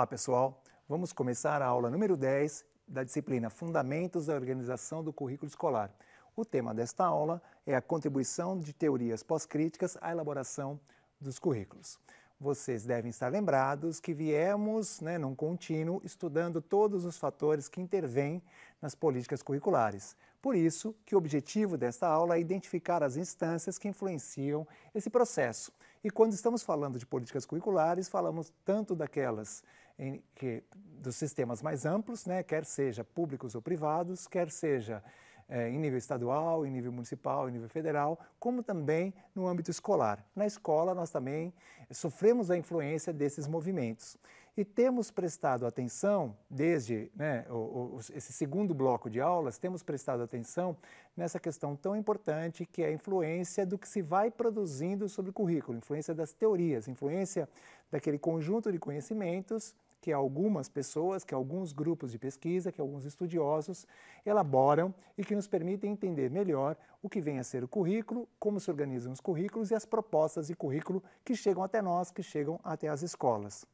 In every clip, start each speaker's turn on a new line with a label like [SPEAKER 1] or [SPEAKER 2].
[SPEAKER 1] Olá, pessoal. Vamos começar a aula número 10 da disciplina Fundamentos da Organização do Currículo Escolar. O tema desta aula é a contribuição de teorias pós-críticas à elaboração dos currículos. Vocês devem estar lembrados que viemos, né, num contínuo, estudando todos os fatores que intervêm nas políticas curriculares. Por isso que o objetivo desta aula é identificar as instâncias que influenciam esse processo. E quando estamos falando de políticas curriculares, falamos tanto daquelas em, que, dos sistemas mais amplos, né, quer seja públicos ou privados, quer seja eh, em nível estadual, em nível municipal, em nível federal, como também no âmbito escolar. Na escola, nós também sofremos a influência desses movimentos. E temos prestado atenção, desde né, o, o, esse segundo bloco de aulas, temos prestado atenção nessa questão tão importante que é a influência do que se vai produzindo sobre o currículo, influência das teorias, influência daquele conjunto de conhecimentos que algumas pessoas, que alguns grupos de pesquisa, que alguns estudiosos elaboram e que nos permitem entender melhor o que vem a ser o currículo, como se organizam os currículos e as propostas de currículo que chegam até nós, que chegam até as escolas.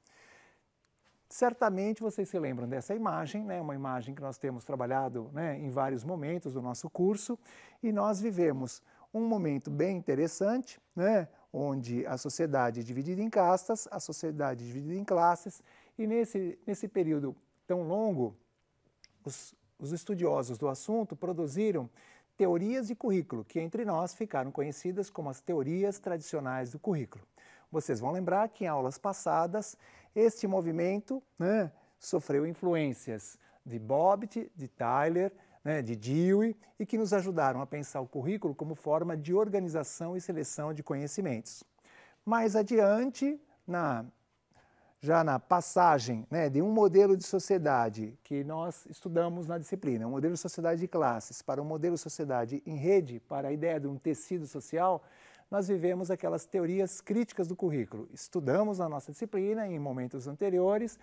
[SPEAKER 1] Certamente vocês se lembram dessa imagem, né? uma imagem que nós temos trabalhado né, em vários momentos do nosso curso, e nós vivemos um momento bem interessante, né? onde a sociedade é dividida em castas, a sociedade é dividida em classes, e nesse, nesse período tão longo, os, os estudiosos do assunto produziram teorias de currículo, que entre nós ficaram conhecidas como as teorias tradicionais do currículo. Vocês vão lembrar que em aulas passadas, este movimento né, sofreu influências de Bobbitt, de Tyler, né, de Dewey, e que nos ajudaram a pensar o currículo como forma de organização e seleção de conhecimentos. Mais adiante, na já na passagem né, de um modelo de sociedade que nós estudamos na disciplina, um modelo de sociedade de classes, para um modelo de sociedade em rede, para a ideia de um tecido social, nós vivemos aquelas teorias críticas do currículo. Estudamos na nossa disciplina, em momentos anteriores,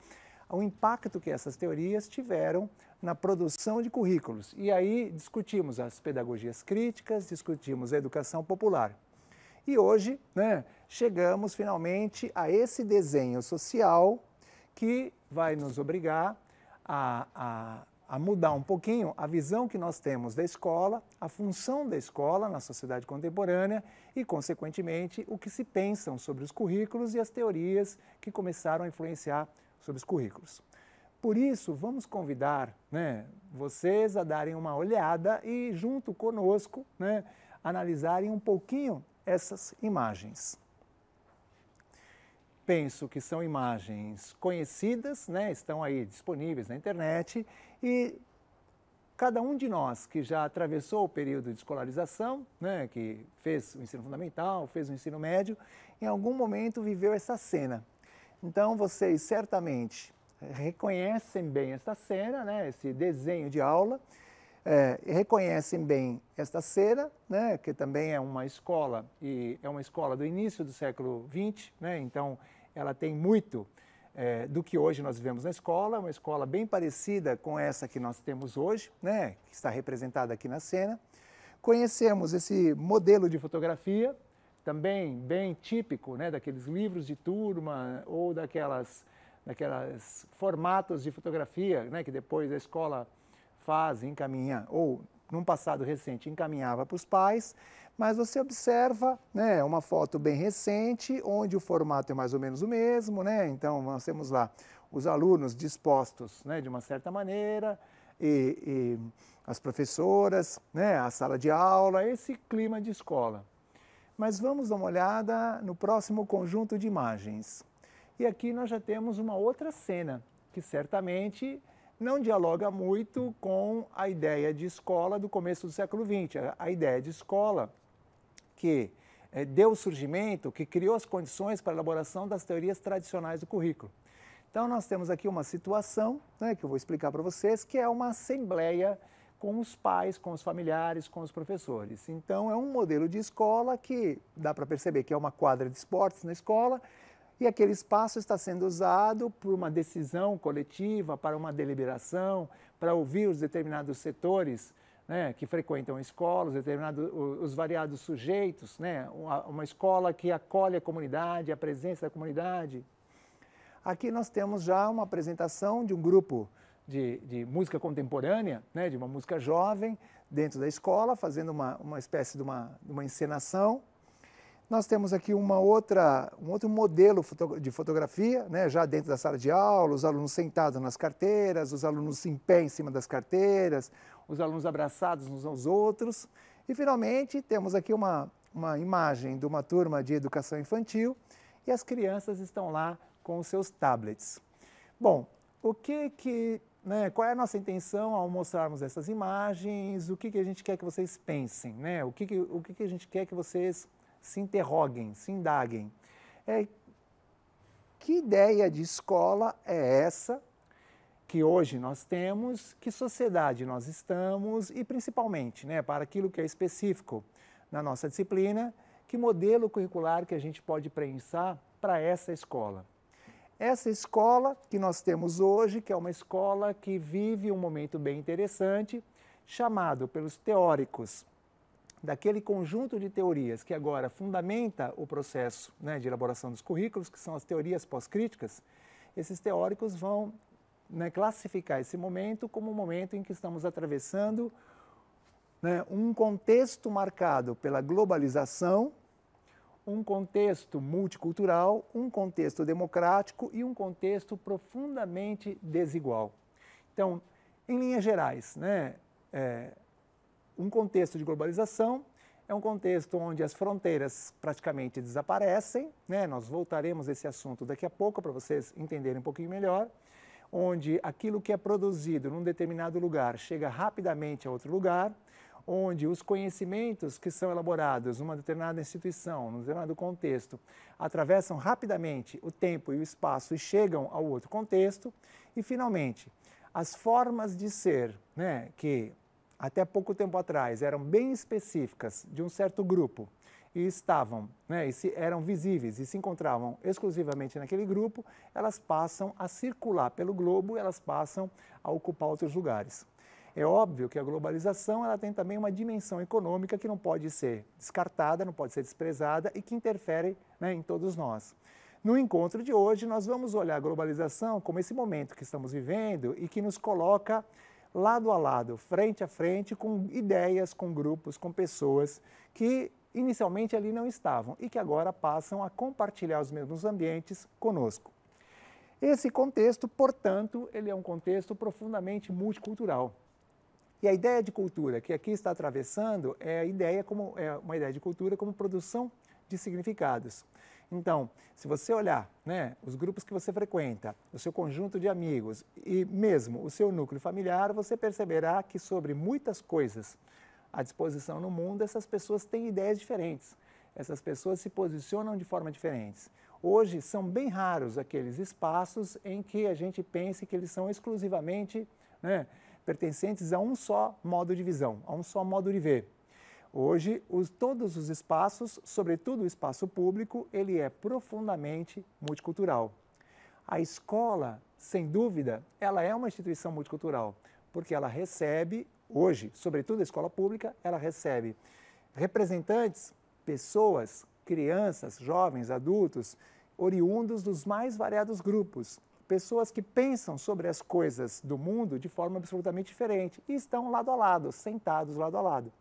[SPEAKER 1] o impacto que essas teorias tiveram na produção de currículos. E aí discutimos as pedagogias críticas, discutimos a educação popular. E hoje né, chegamos finalmente a esse desenho social que vai nos obrigar a, a, a, mudar um pouquinho a visão que nós temos da escola, a função da escola na sociedade contemporânea e, consequentemente, o que se pensam sobre os currículos e as teorias que começaram a influenciar sobre os currículos. Por isso, vamos convidar né, vocês a darem uma olhada e, junto conosco, né, analisarem um pouquinho essas imagens. Penso que são imagens conhecidas, né? estão aí disponíveis na internet e cada um de nós que já atravessou o período de escolarização, né? que fez o ensino fundamental, fez o ensino médio, em algum momento viveu essa cena. Então vocês certamente reconhecem bem essa cena, né? esse desenho de aula, é, reconhecem bem esta cera, né, que também é uma escola e é uma escola do início do século XX, né, então ela tem muito é, do que hoje nós vemos na escola, uma escola bem parecida com essa que nós temos hoje, né, que está representada aqui na cena. Conhecemos esse modelo de fotografia, também bem típico né, daqueles livros de turma ou daquelas, daquelas formatos de fotografia né, que depois a escola fase encaminha ou num passado recente encaminhava para os pais, mas você observa né, uma foto bem recente, onde o formato é mais ou menos o mesmo, né? então nós temos lá os alunos dispostos né, de uma certa maneira, e, e as professoras, né, a sala de aula, esse clima de escola. Mas vamos dar uma olhada no próximo conjunto de imagens. E aqui nós já temos uma outra cena, que certamente não dialoga muito com a ideia de escola do começo do século XX. A ideia de escola que é, deu surgimento, que criou as condições para a elaboração das teorias tradicionais do currículo. Então, nós temos aqui uma situação, né, que eu vou explicar para vocês, que é uma assembleia com os pais, com os familiares, com os professores. Então, é um modelo de escola que dá para perceber que é uma quadra de esportes na escola e aquele espaço está sendo usado por uma decisão coletiva, para uma deliberação, para ouvir os determinados setores né, que frequentam escolas, os variados sujeitos, né, uma escola que acolhe a comunidade, a presença da comunidade. Aqui nós temos já uma apresentação de um grupo de, de música contemporânea, né, de uma música jovem, dentro da escola, fazendo uma, uma espécie de uma, de uma encenação nós temos aqui uma outra, um outro modelo de fotografia, né, já dentro da sala de aula, os alunos sentados nas carteiras, os alunos em pé em cima das carteiras, os alunos abraçados uns aos outros. E, finalmente, temos aqui uma, uma imagem de uma turma de educação infantil e as crianças estão lá com os seus tablets. Bom, o que que, né, qual é a nossa intenção ao mostrarmos essas imagens? O que, que a gente quer que vocês pensem? Né? O, que, que, o que, que a gente quer que vocês se interroguem, se indaguem. É, que ideia de escola é essa que hoje nós temos, que sociedade nós estamos e, principalmente, né, para aquilo que é específico na nossa disciplina, que modelo curricular que a gente pode pensar para essa escola? Essa escola que nós temos hoje, que é uma escola que vive um momento bem interessante, chamado pelos teóricos daquele conjunto de teorias que agora fundamenta o processo né, de elaboração dos currículos, que são as teorias pós-críticas, esses teóricos vão né, classificar esse momento como um momento em que estamos atravessando né, um contexto marcado pela globalização, um contexto multicultural, um contexto democrático e um contexto profundamente desigual. Então, em linhas gerais, né, é, um contexto de globalização é um contexto onde as fronteiras praticamente desaparecem, né? nós voltaremos a esse assunto daqui a pouco para vocês entenderem um pouquinho melhor, onde aquilo que é produzido num determinado lugar chega rapidamente a outro lugar, onde os conhecimentos que são elaborados numa determinada instituição, num determinado contexto, atravessam rapidamente o tempo e o espaço e chegam ao outro contexto, e finalmente, as formas de ser né, que até pouco tempo atrás eram bem específicas de um certo grupo e estavam, né, e se, eram visíveis e se encontravam exclusivamente naquele grupo, elas passam a circular pelo globo, elas passam a ocupar outros lugares. É óbvio que a globalização ela tem também uma dimensão econômica que não pode ser descartada, não pode ser desprezada e que interfere né, em todos nós. No encontro de hoje, nós vamos olhar a globalização como esse momento que estamos vivendo e que nos coloca lado a lado, frente a frente, com ideias, com grupos, com pessoas que inicialmente ali não estavam e que agora passam a compartilhar os mesmos ambientes conosco. Esse contexto, portanto, ele é um contexto profundamente multicultural. E a ideia de cultura que aqui está atravessando é a ideia como é uma ideia de cultura como produção de significados. Então, se você olhar né, os grupos que você frequenta, o seu conjunto de amigos e mesmo o seu núcleo familiar, você perceberá que sobre muitas coisas à disposição no mundo, essas pessoas têm ideias diferentes. Essas pessoas se posicionam de forma diferentes. Hoje são bem raros aqueles espaços em que a gente pense que eles são exclusivamente né, pertencentes a um só modo de visão, a um só modo de ver. Hoje, os, todos os espaços, sobretudo o espaço público, ele é profundamente multicultural. A escola, sem dúvida, ela é uma instituição multicultural, porque ela recebe, hoje, sobretudo a escola pública, ela recebe representantes, pessoas, crianças, jovens, adultos, oriundos dos mais variados grupos, pessoas que pensam sobre as coisas do mundo de forma absolutamente diferente e estão lado a lado, sentados lado a lado.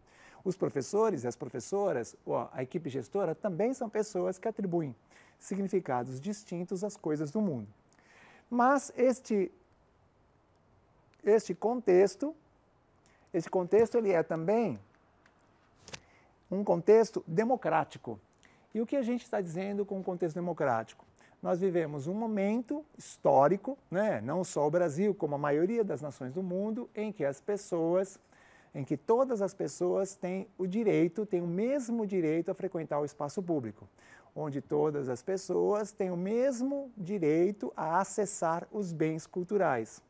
[SPEAKER 1] Os professores, as professoras, a equipe gestora também são pessoas que atribuem significados distintos às coisas do mundo. Mas este, este contexto, este contexto ele é também um contexto democrático. E o que a gente está dizendo com o contexto democrático? Nós vivemos um momento histórico, né? não só o Brasil, como a maioria das nações do mundo, em que as pessoas em que todas as pessoas têm o direito, têm o mesmo direito a frequentar o espaço público, onde todas as pessoas têm o mesmo direito a acessar os bens culturais,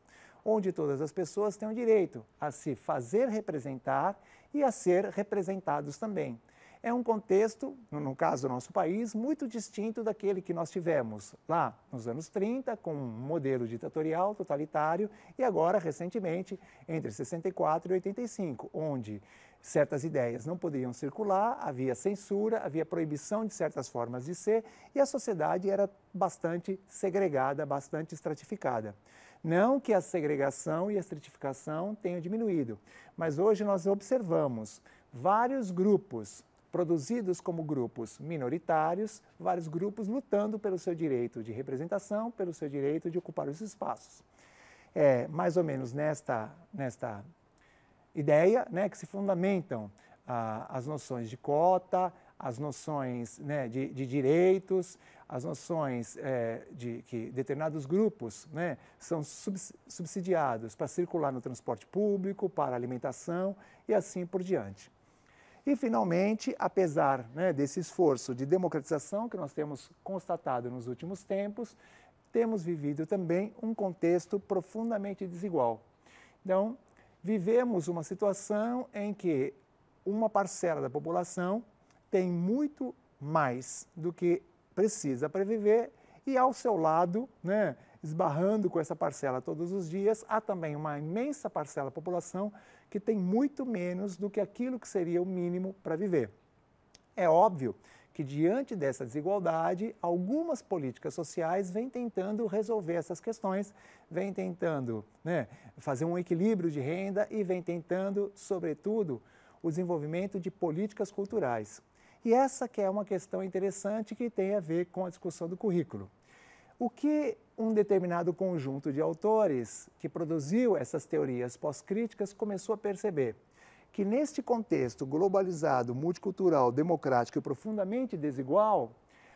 [SPEAKER 1] onde todas as pessoas têm o direito a se fazer representar e a ser representados também é um contexto, no caso do nosso país, muito distinto daquele que nós tivemos lá nos anos 30, com um modelo ditatorial totalitário, e agora, recentemente, entre 64 e 85, onde certas ideias não poderiam circular, havia censura, havia proibição de certas formas de ser e a sociedade era bastante segregada, bastante estratificada. Não que a segregação e a estratificação tenham diminuído, mas hoje nós observamos vários grupos produzidos como grupos minoritários, vários grupos lutando pelo seu direito de representação, pelo seu direito de ocupar os espaços. É mais ou menos nesta, nesta ideia né, que se fundamentam ah, as noções de cota, as noções né, de, de, direitos, as noções é, de que determinados grupos né, são subsidiados para circular no transporte público, para alimentação e assim por diante. E, finalmente, apesar né, desse esforço de democratização que nós temos constatado nos últimos tempos, temos vivido também um contexto profundamente desigual. Então, vivemos uma situação em que uma parcela da população tem muito mais do que precisa para viver e, ao seu lado, né, esbarrando com essa parcela todos os dias, há também uma imensa parcela da população que tem muito menos do que aquilo que seria o mínimo para viver. É óbvio que, diante dessa desigualdade, algumas políticas sociais vêm tentando resolver essas questões, vêm tentando né, fazer um equilíbrio de renda e vêm tentando, sobretudo, o desenvolvimento de políticas culturais. E essa que é uma questão interessante que tem a ver com a discussão do currículo. O que um determinado conjunto de autores que produziu essas teorias pós-críticas começou a perceber que neste contexto globalizado, multicultural, democrático e profundamente desigual,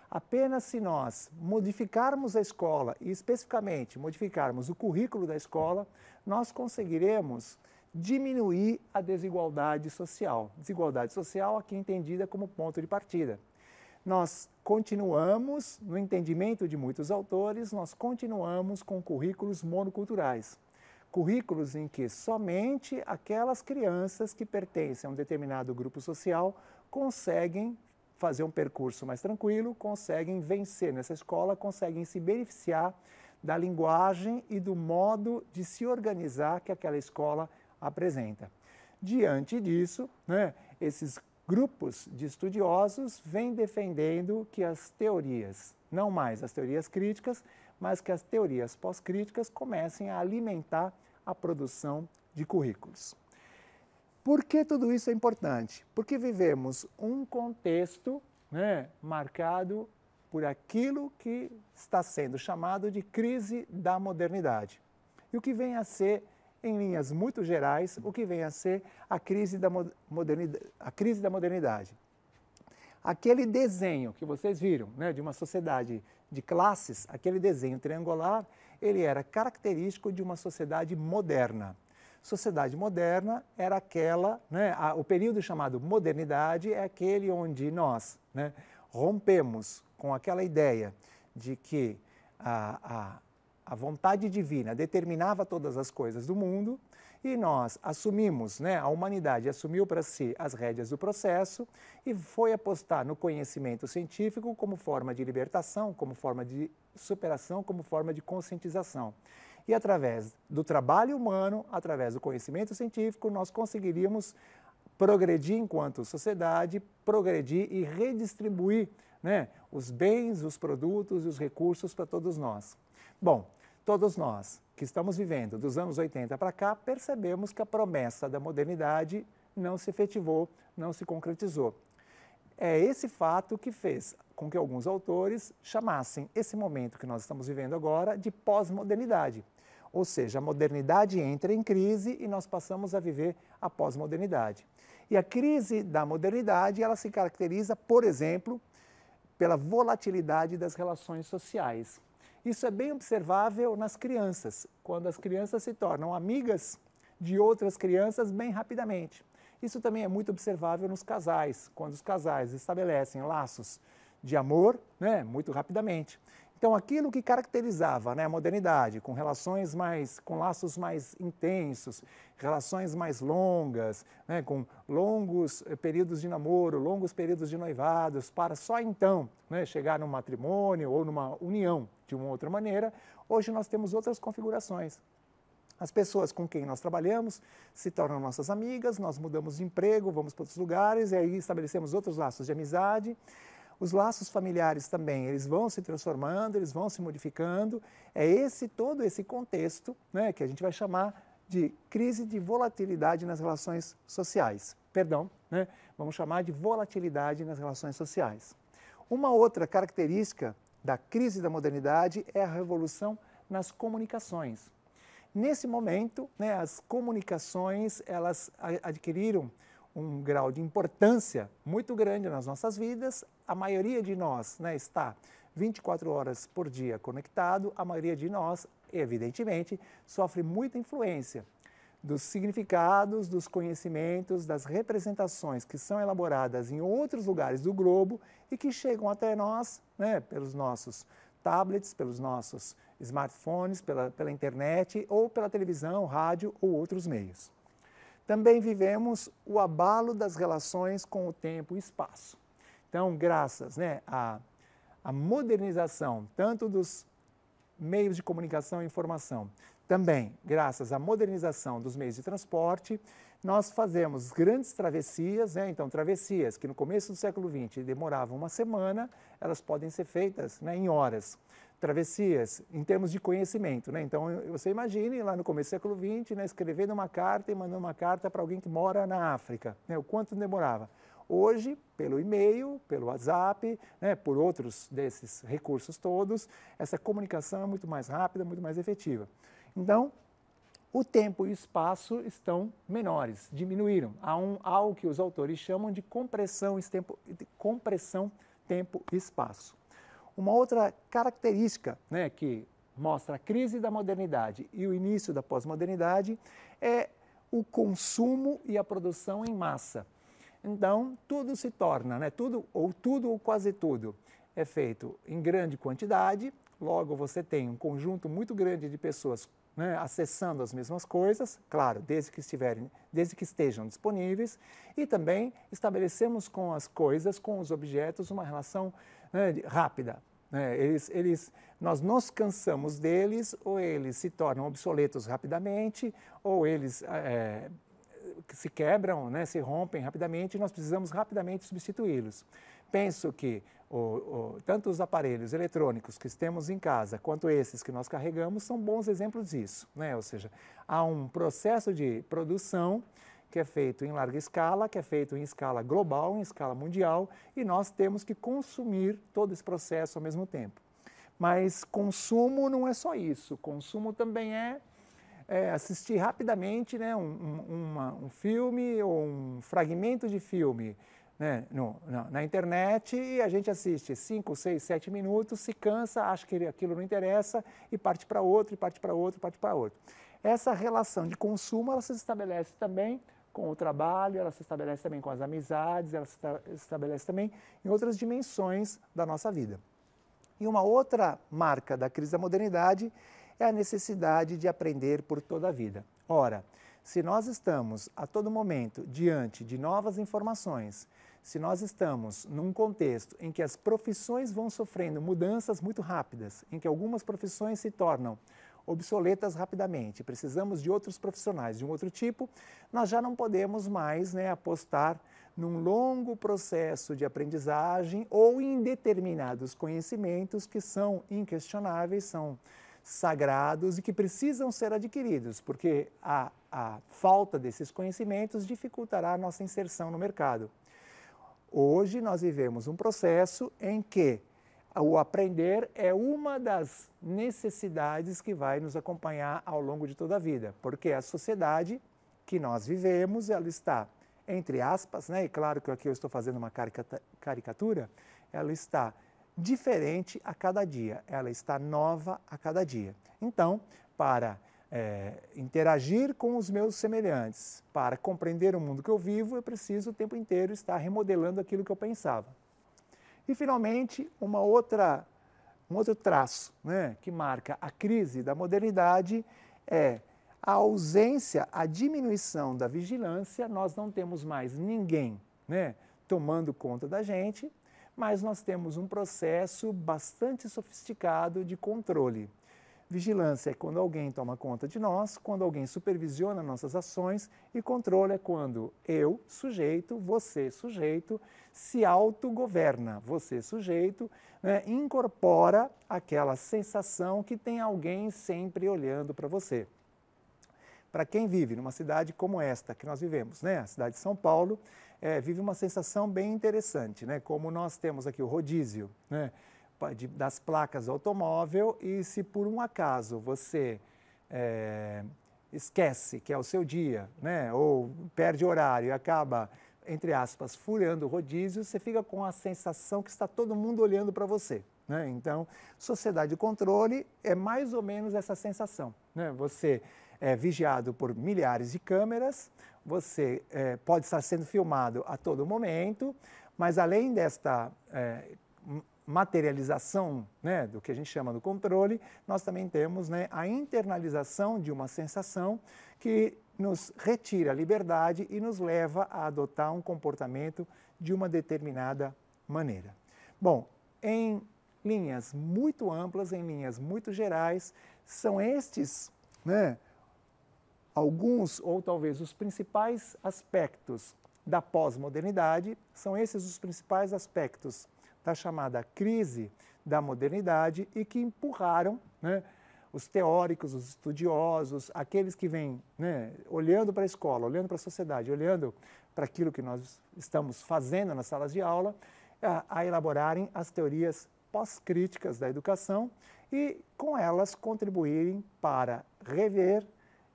[SPEAKER 1] apenas se nós modificarmos a escola e especificamente modificarmos o currículo da escola, nós conseguiremos diminuir a desigualdade social. Desigualdade social aqui entendida como ponto de partida nós continuamos, no entendimento de muitos autores, nós continuamos com currículos monoculturais. Currículos em que somente aquelas crianças que pertencem a um determinado grupo social conseguem fazer um percurso mais tranquilo, conseguem vencer nessa escola, conseguem se beneficiar da linguagem e do modo de se organizar que aquela escola apresenta. Diante disso, né, esses grupos de estudiosos vêm defendendo que as teorias, não mais as teorias críticas, mas que as teorias pós-críticas comecem a alimentar a produção de currículos. Por que tudo isso é importante? Porque vivemos um contexto né, marcado por aquilo que está sendo chamado de crise da modernidade. E o que vem a ser em linhas muito gerais, o que vem a ser a crise da, modernidade. A crise da modernidade. Aquele desenho que vocês viram né, de uma sociedade de classes, aquele desenho triangular, ele era característico de uma sociedade moderna. Sociedade moderna era aquela, né, a, o período chamado modernidade é aquele onde nós né, rompemos com aquela ideia de que a, a a vontade divina determinava todas as coisas do mundo e nós assumimos, né, a humanidade assumiu para si as rédeas do processo e foi apostar no conhecimento científico como forma de libertação, como forma de superação, como forma de conscientização. E através do trabalho humano, através do conhecimento científico, nós conseguiríamos progredir enquanto sociedade, progredir e redistribuir né, os bens, os produtos e os recursos para todos nós. Bom, Todos nós que estamos vivendo dos anos 80 para cá percebemos que a promessa da modernidade não se efetivou, não se concretizou. É esse fato que fez com que alguns autores chamassem esse momento que nós estamos vivendo agora de pós-modernidade. Ou seja, a modernidade entra em crise e nós passamos a viver a pós-modernidade. E a crise da modernidade, ela se caracteriza, por exemplo, pela volatilidade das relações sociais. Isso é bem observável nas crianças, quando as crianças se tornam amigas de outras crianças bem rapidamente. Isso também é muito observável nos casais, quando os casais estabelecem laços de amor né, muito rapidamente. Então, aquilo que caracterizava né, a modernidade, com relações mais, com laços mais intensos, relações mais longas, né, com longos eh, períodos de namoro, longos períodos de noivados, para só então né, chegar num matrimônio ou numa união de uma outra maneira, hoje nós temos outras configurações. As pessoas com quem nós trabalhamos se tornam nossas amigas, nós mudamos de emprego, vamos para outros lugares e aí estabelecemos outros laços de amizade. Os laços familiares também, eles vão se transformando, eles vão se modificando. É esse todo esse contexto né, que a gente vai chamar de crise de volatilidade nas relações sociais. Perdão, né? vamos chamar de volatilidade nas relações sociais. Uma outra característica da crise da modernidade é a revolução nas comunicações. Nesse momento, né, as comunicações elas adquiriram um grau de importância muito grande nas nossas vidas, a maioria de nós né, está 24 horas por dia conectado, a maioria de nós, evidentemente, sofre muita influência dos significados, dos conhecimentos, das representações que são elaboradas em outros lugares do globo e que chegam até nós, né, pelos nossos tablets, pelos nossos smartphones, pela, pela internet ou pela televisão, rádio ou outros meios. Também vivemos o abalo das relações com o tempo e espaço. Então, graças né, à, à modernização tanto dos meios de comunicação e informação, também graças à modernização dos meios de transporte, nós fazemos grandes travessias, né? então travessias que no começo do século XX demoravam uma semana, elas podem ser feitas né, em horas. Travessias em termos de conhecimento, né? então você imagine lá no começo do século XX, né, escrevendo uma carta e mandando uma carta para alguém que mora na África, né, o quanto demorava. Hoje, pelo e-mail, pelo WhatsApp, né, por outros desses recursos todos, essa comunicação é muito mais rápida, muito mais efetiva. Então, o tempo e o espaço estão menores, diminuíram. Há, um, algo que os autores chamam de compressão, tempo, de compressão tempo e espaço. Uma outra característica né, que mostra a crise da modernidade e o início da pós-modernidade é o consumo e a produção em massa. Então, tudo se torna, né? tudo, ou tudo ou quase tudo, é feito em grande quantidade, logo você tem um conjunto muito grande de pessoas né, acessando as mesmas coisas, claro, desde que estiverem, desde que estejam disponíveis, e também estabelecemos com as coisas, com os objetos, uma relação né, rápida. Né? Eles, eles, nós nos cansamos deles, ou eles se tornam obsoletos rapidamente, ou eles é, que se quebram, né, se rompem rapidamente e nós precisamos rapidamente substituí-los. Penso que o, o, tanto os aparelhos eletrônicos que temos em casa quanto esses que nós carregamos são bons exemplos disso. Né? Ou seja, há um processo de produção que é feito em larga escala, que é feito em escala global, em escala mundial, e nós temos que consumir todo esse processo ao mesmo tempo. Mas consumo não é só isso, consumo também é é, assistir rapidamente né, um, uma, um, filme ou um fragmento de filme né, no, na, na, internet e a gente assiste 5, 6, 7 minutos, se cansa, acha que aquilo não interessa e parte para outro, e parte para outro, parte para outro. Essa relação de consumo ela se estabelece também com o trabalho, ela se estabelece também com as amizades, ela se estabelece também em outras dimensões da nossa vida. E uma outra marca da crise da modernidade é a necessidade de aprender por toda a vida. Ora, se nós estamos a todo momento diante de novas informações, se nós estamos num contexto em que as profissões vão sofrendo mudanças muito rápidas, em que algumas profissões se tornam obsoletas rapidamente, precisamos de outros profissionais de um outro tipo, nós já não podemos mais né, apostar num longo processo de aprendizagem ou em determinados conhecimentos que são inquestionáveis, são sagrados e que precisam ser adquiridos, porque a, a falta desses conhecimentos dificultará a nossa inserção no mercado. Hoje nós vivemos um processo em que o aprender é uma das necessidades que vai nos acompanhar ao longo de toda a vida, porque a sociedade que nós vivemos, ela está, entre aspas, né? e claro que aqui eu estou fazendo uma caricatura, ela está diferente a cada dia, ela está nova a cada dia. Então, para é, interagir com os meus semelhantes, para compreender o mundo que eu vivo, eu preciso o tempo inteiro estar remodelando aquilo que eu pensava. E finalmente, uma outra, um outro traço né, que marca a crise da modernidade é a ausência, a diminuição da vigilância. Nós não temos mais ninguém né, tomando conta da gente, mas nós temos um processo bastante sofisticado de controle. Vigilância é quando alguém toma conta de nós, quando alguém supervisiona nossas ações, e controle é quando eu, sujeito, você, sujeito, se autogoverna, você, sujeito, né, incorpora aquela sensação que tem alguém sempre olhando para você para quem vive numa cidade como esta que nós vivemos, né? a cidade de São Paulo, é, vive uma sensação bem interessante, né? como nós temos aqui o rodízio né? De, das placas automóvel e se por um acaso você é, esquece que é o seu dia, né? ou perde horário e acaba, entre aspas, furando o rodízio, você fica com a sensação que está todo mundo olhando para você. Né? Então, sociedade de controle é mais ou menos essa sensação. Né? Você é vigiado por milhares de câmeras, você é, pode estar sendo filmado a todo momento, mas além desta é, materialização né, do que a gente chama do controle, nós também temos né, a internalização de uma sensação que nos retira a liberdade e nos leva a adotar um comportamento de uma determinada maneira. Bom, em linhas muito amplas, em linhas muito gerais, são estes né, Alguns, ou talvez os principais aspectos da pós-modernidade, são esses os principais aspectos da chamada crise da modernidade e que empurraram né, os teóricos, os estudiosos, aqueles que vêm né, olhando para a escola, olhando para a sociedade, olhando para aquilo que nós estamos fazendo nas salas de aula, a, a elaborarem as teorias pós-críticas da educação e, com elas, contribuírem para rever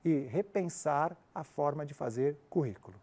[SPEAKER 1] e repensar a forma de fazer currículo.